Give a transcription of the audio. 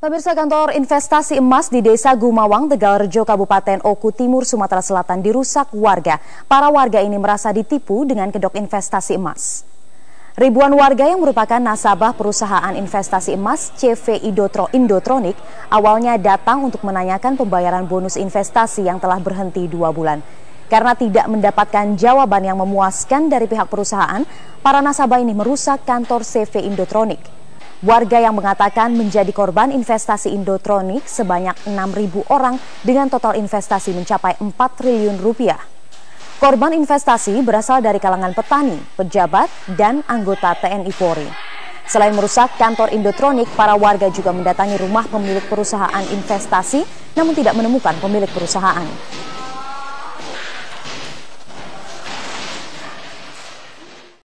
Pemirsa kantor investasi emas di Desa Gumawang, Tegal Rejo, Kabupaten Oku Timur, Sumatera Selatan dirusak warga. Para warga ini merasa ditipu dengan kedok investasi emas. Ribuan warga yang merupakan nasabah perusahaan investasi emas CV Idotro Indotronik awalnya datang untuk menanyakan pembayaran bonus investasi yang telah berhenti dua bulan. Karena tidak mendapatkan jawaban yang memuaskan dari pihak perusahaan, para nasabah ini merusak kantor CV Indotronik. Warga yang mengatakan menjadi korban investasi Indotronik sebanyak 6.000 orang dengan total investasi mencapai 4 triliun rupiah. Korban investasi berasal dari kalangan petani, pejabat, dan anggota TNI Polri. Selain merusak kantor Indotronik, para warga juga mendatangi rumah pemilik perusahaan investasi namun tidak menemukan pemilik perusahaan.